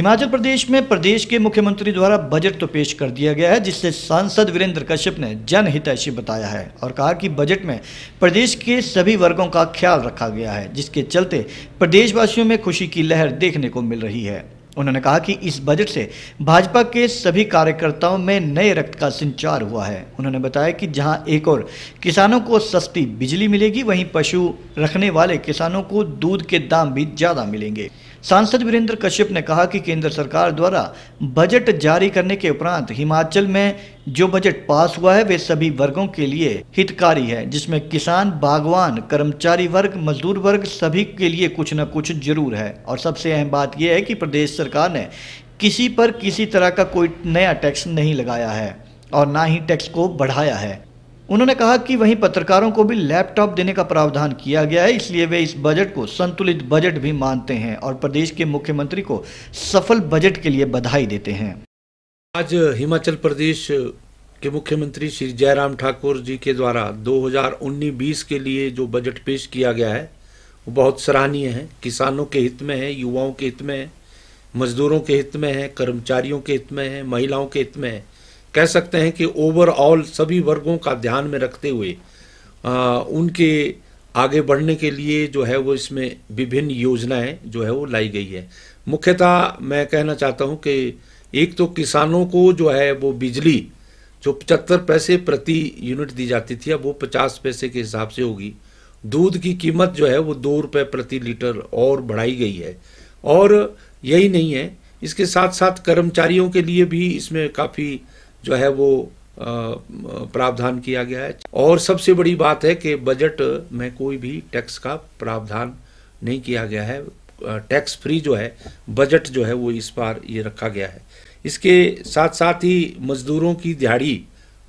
हिमाचल प्रदेश में प्रदेश के मुख्यमंत्री द्वारा बजट तो पेश कर दिया गया है जिससे सांसद वीरेंद्र कश्यप ने जनहितैषी बताया है और कहा कि बजट में प्रदेश के सभी वर्गों का ख्याल रखा गया है जिसके चलते प्रदेशवासियों में खुशी की लहर देखने को मिल रही है उन्होंने कहा कि इस बजट से भाजपा के सभी कार्यकर्ताओं में नए रक्त का संचार हुआ है उन्होंने बताया कि जहां एक और किसानों को सस्ती बिजली मिलेगी वहीं पशु रखने वाले किसानों को दूध के दाम भी ज़्यादा मिलेंगे सांसद वीरेंद्र कश्यप ने कहा कि केंद्र सरकार द्वारा बजट जारी करने के उपरांत हिमाचल में जो बजट पास हुआ है वे सभी वर्गों के लिए हितकारी है जिसमें किसान बागवान कर्मचारी वर्ग मजदूर वर्ग सभी के लिए कुछ न कुछ जरूर है और सबसे अहम बात यह है कि प्रदेश सरकार ने किसी पर किसी तरह का कोई नया टैक्स नहीं लगाया है और ना ही टैक्स को बढ़ाया है उन्होंने कहा कि वहीं पत्रकारों को भी लैपटॉप देने का प्रावधान किया गया है इसलिए वे इस बजट को संतुलित बजट भी मानते हैं और प्रदेश के मुख्यमंत्री को सफल बजट के लिए बधाई देते हैं आज हिमाचल प्रदेश के मुख्यमंत्री श्री जयराम ठाकुर जी के द्वारा 2019-20 के लिए जो बजट पेश किया गया है वो बहुत सराहनीय है किसानों के हित में है युवाओं के हित में है मजदूरों के हित में है कर्मचारियों के हित में है महिलाओं के हित में है कह सकते हैं कि ओवरऑल सभी वर्गों का ध्यान में रखते हुए आ, उनके आगे बढ़ने के लिए जो है वो इसमें विभिन्न योजनाएं जो है वो लाई गई है मुख्यतः मैं कहना चाहता हूं कि एक तो किसानों को जो है वो बिजली जो पचहत्तर पैसे प्रति यूनिट दी जाती थी अब वो पचास पैसे के हिसाब से होगी दूध की कीमत जो है वो दो रुपये प्रति लीटर और बढ़ाई गई है और यही नहीं है इसके साथ साथ कर्मचारियों के लिए भी इसमें काफ़ी जो है वो प्रावधान किया गया है और सबसे बड़ी बात है कि बजट में कोई भी टैक्स का प्रावधान नहीं किया गया है टैक्स फ्री जो है बजट जो है वो इस बार ये रखा गया है इसके साथ साथ ही मजदूरों की दिहाड़ी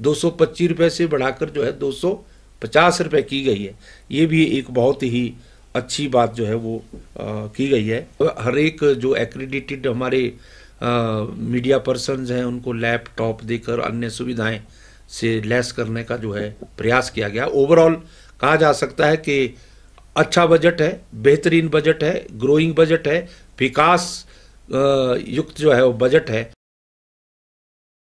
दो सौ रुपये से बढ़ाकर जो है दो सौ पचास रुपये की गई है ये भी एक बहुत ही अच्छी बात जो है वो आ, की गई है हर एक जो एक्रेडिटेड हमारे मीडिया पर्सन हैं उनको लैपटॉप देकर अन्य सुविधाएं से लैस करने का जो है प्रयास किया गया ओवरऑल कहा जा सकता है कि अच्छा बजट है बेहतरीन बजट है ग्रोइंग बजट है विकास युक्त जो है वो बजट है